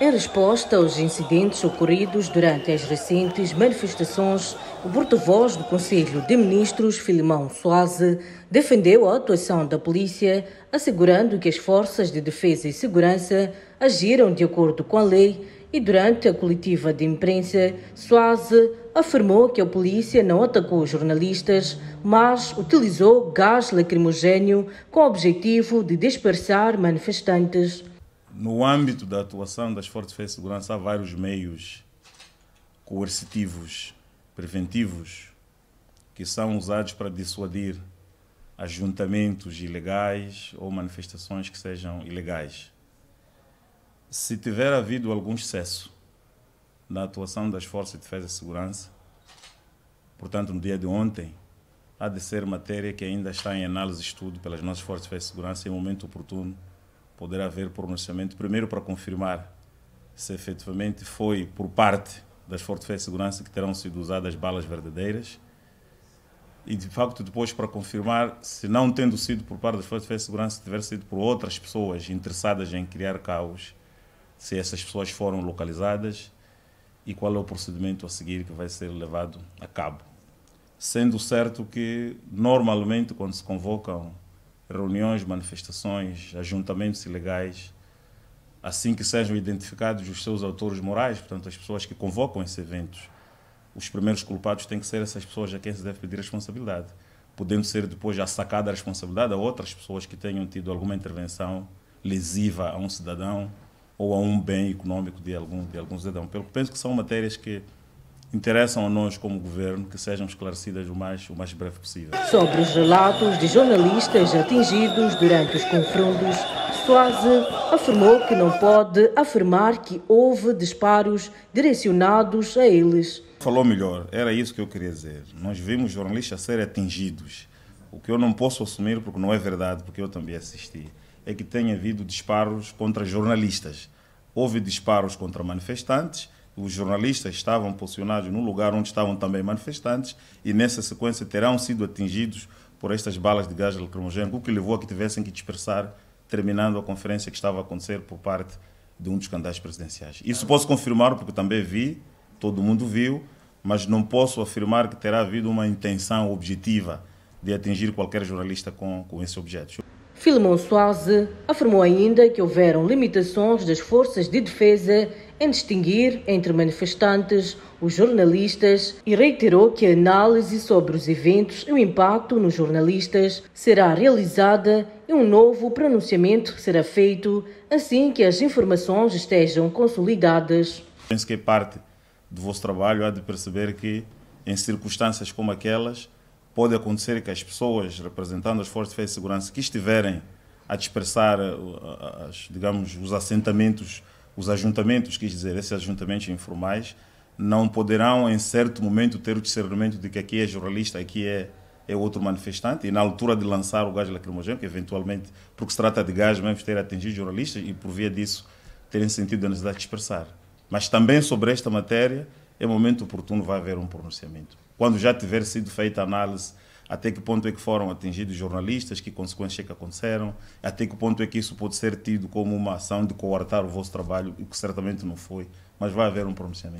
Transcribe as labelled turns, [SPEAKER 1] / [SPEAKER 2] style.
[SPEAKER 1] Em é resposta aos incidentes ocorridos durante as recentes manifestações, o porta-voz do Conselho de Ministros, Filimão Soase defendeu a atuação da polícia, assegurando que as forças de defesa e segurança agiram de acordo com a lei e durante a coletiva de imprensa, Soase afirmou que a polícia não atacou jornalistas, mas utilizou gás lacrimogênio com o objetivo de dispersar manifestantes
[SPEAKER 2] no âmbito da atuação das Forças de Segurança, há vários meios coercitivos, preventivos, que são usados para dissuadir ajuntamentos ilegais ou manifestações que sejam ilegais. Se tiver havido algum excesso na atuação das Forças de Defesa e Segurança, portanto, no dia de ontem, há de ser matéria que ainda está em análise e estudo pelas nossas Forças de Defesa e Segurança em momento oportuno poderá haver pronunciamento, primeiro para confirmar se efetivamente foi por parte das Forças de Segurança que terão sido usadas balas verdadeiras e, de facto, depois para confirmar se não tendo sido por parte das Forças de Segurança, tiver sido por outras pessoas interessadas em criar caos, se essas pessoas foram localizadas e qual é o procedimento a seguir que vai ser levado a cabo. Sendo certo que, normalmente, quando se convocam reuniões, manifestações, ajuntamentos ilegais, assim que sejam identificados os seus autores morais, portanto, as pessoas que convocam esses eventos, os primeiros culpados têm que ser essas pessoas a quem se deve pedir responsabilidade, podendo ser depois sacada a responsabilidade a outras pessoas que tenham tido alguma intervenção lesiva a um cidadão ou a um bem econômico de algum de algum cidadão. Pelo que penso que são matérias que interessam a nós como governo que sejam esclarecidas o mais, o mais breve possível.
[SPEAKER 1] Sobre os relatos de jornalistas atingidos durante os confrontos, Soaze afirmou que não pode afirmar que houve disparos direcionados a eles. Falou melhor,
[SPEAKER 2] era isso que eu queria dizer. Nós vimos jornalistas serem atingidos. O que eu não posso assumir, porque não é verdade, porque eu também assisti, é que tenha havido disparos contra jornalistas. Houve disparos contra manifestantes, os jornalistas estavam posicionados no lugar onde estavam também manifestantes e nessa sequência terão sido atingidos por estas balas de gás lacrimogêneo, o que levou a que tivessem que dispersar, terminando a conferência que estava a acontecer por parte de um dos candidatos presidenciais. Isso posso confirmar porque também vi, todo mundo viu, mas não posso afirmar que terá havido uma intenção objetiva de atingir qualquer jornalista com, com esse objeto.
[SPEAKER 1] Filemon Soares afirmou ainda que houveram limitações das forças de defesa em distinguir entre manifestantes, os jornalistas e reiterou que a análise sobre os eventos e o impacto nos jornalistas será realizada e um novo pronunciamento será feito assim que as informações estejam consolidadas.
[SPEAKER 2] Penso que é parte do vosso trabalho há de perceber que, em circunstâncias como aquelas, pode acontecer que as pessoas representando as forças de segurança que estiverem a dispersar, eh, digamos, os assentamentos os ajuntamentos, quis dizer, esses ajuntamentos informais, não poderão, em certo momento, ter o discernimento de que aqui é jornalista, aqui é, é outro manifestante, e na altura de lançar o gás lacrimogéneo, que eventualmente, porque se trata de gás, mesmo ter atingido jornalistas e, por via disso, terem sentido a necessidade de expressar. Mas também sobre esta matéria, é momento oportuno, vai haver um pronunciamento. Quando já tiver sido feita a análise até que ponto é que foram atingidos jornalistas, que consequências é que aconteceram, até que ponto é que isso pode ser tido como uma ação de coartar o vosso trabalho, o que certamente não foi, mas vai haver um pronunciamento.